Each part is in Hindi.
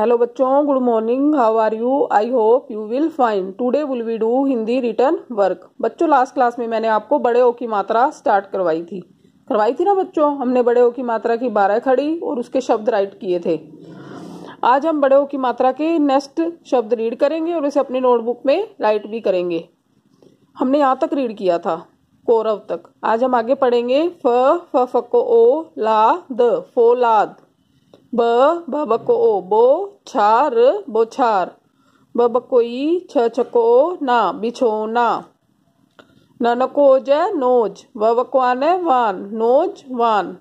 हेलो बच्चों good morning how are you I hope you will fine today will we do Hindi return work बच्चों लास्ट क्लास में मैंने आपको बड़े ओ की मात्रा स्टार्ट करवाई थी करवाई थी ना बच्चों हमने बड़े ओ की मात्रा की बारह खड़ी और उसके शब्द राइट किए थे आज हम बड़े ओ की मात्रा के नेक्स्ट शब्द रीड करेंगे और इसे अपनी नोटबुक में राइट भी करेंगे हमने यहाँ तक रीड किया था कौरव तक आज हम आगे पढ़ेंगे फ फ को ओ ला द फो लाद ब ब बको ओ बो छार बोछार ब बको ई छ छको ओ ना बिछोना न नको ज नोज व वको आने वान नोज वान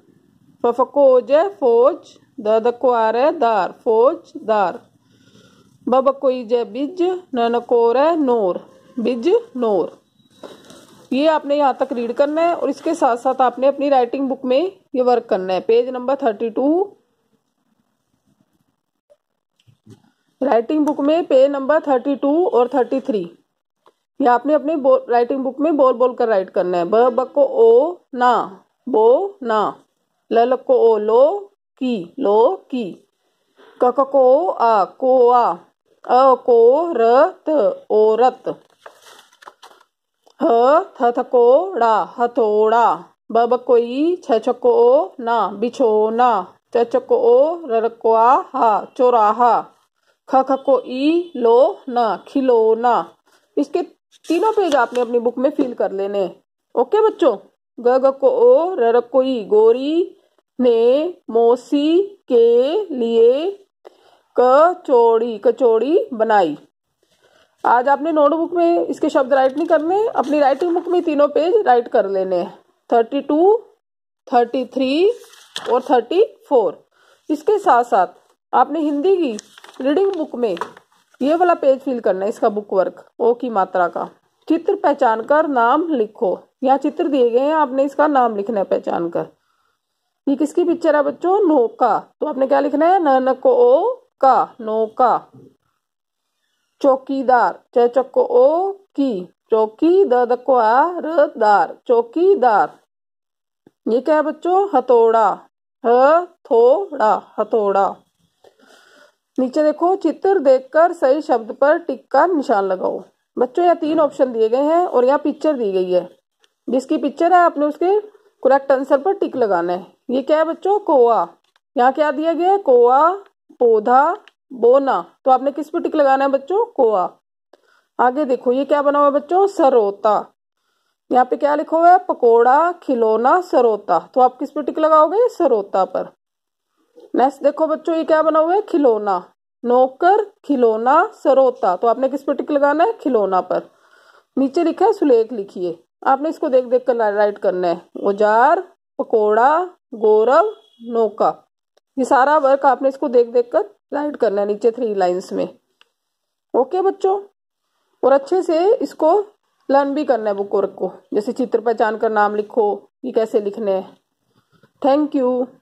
फ फको ज फोज द दको आरे दार फोज दार ब बको ई ज बिज न रे नोर बिज नोर ये आपने यहाँ तक रीड करना है और इसके साथ साथ आपने अपनी राइटिंग बुक में ये वर्क करना है page number thirty two writing book में पेज नंबर थर्टी टू और थर्टी थ्री ये आपने अपने राइटिंग बुक में बोल बोल कर राइट करना है ब बक को ओ ना बो ना ल को ओ लो की लो की क क को आ को आ अ को र त रत ह थ थ को ड़ा हथोड़ा ब ब कोई छ छ को ओ ना बिछोना च च को ओ र र को आ हा ख ख को ई लो ना न इसके तीनों पेज आपने अपनी बुक में फिल कर लेने ओके बच्चों ग ग को ओ र र को ई गोरी ने मोसी के लिए कचौड़ी कचौड़ी बनाई आज आपने नोटबुक में इसके शब्द राइट नहीं करने अपनी राइटिंग बुक में तीनों पेज राइट कर लेने थर्टी टू थर्टी थ्री और थर्टी फोर इसके साथ साथ आपने हिंदी की रीडिंग बुक में ये वाला पेज फिल करना है इसका बुक वर्क ओ की मात्रा का चित्र पहचान कर नाम लिखो यहाँ चित्र दिए गए हैं आपने इसका नाम लिखना है पहचान कर ये किसकी पिक्चर है बच्चों नौका तो आपने क्या लिखना है न को ओ का नौका चौकीदार च चको ओ की चौकी द दको चौकीदार ये क्या है बच्चों हथौड़ा हथोड़ा हथौड़ा नीचे देखो चित्र देखकर सही शब्द पर टिक का निशान लगाओ बच्चों यहाँ तीन ऑप्शन दिए गए हैं और यहाँ पिक्चर दी गई है जिसकी पिक्चर है आपने उसके करेक्ट आंसर पर टिक लगाना है ये क्या है बच्चों कोआ यहाँ क्या दिया गया है कोआ पौधा बोना तो आपने किस पर टिक लगाना है बच्चों कोआ आगे देखो ये क्या बना हुआ है बच्चों सरोता यहाँ पे क्या लिखा हुआ है पकोड़ा खिलौना सरोता तो आप किस पे टिक लगाओगे सरोता पर नेक्स्ट देखो बच्चों ये क्या बना हुआ है खिलौना नौकर खिलौना सरोता तो आपने किस पर टिक लगाना है खिलौना पर नीचे लिखा है सुलेख लिखिए आपने इसको देख देख कर राइट करना है ओजार पकोड़ा गौरव नौका ये सारा वर्क आपने इसको देख देख कर राइट करना है नीचे थ्री लाइंस में ओके बच्चों और अच्छे से इसको लर्न भी करना है बुक वर्क को जैसे चित्र पहचान कर नाम लिखो ये कैसे लिखने हैं थैंक यू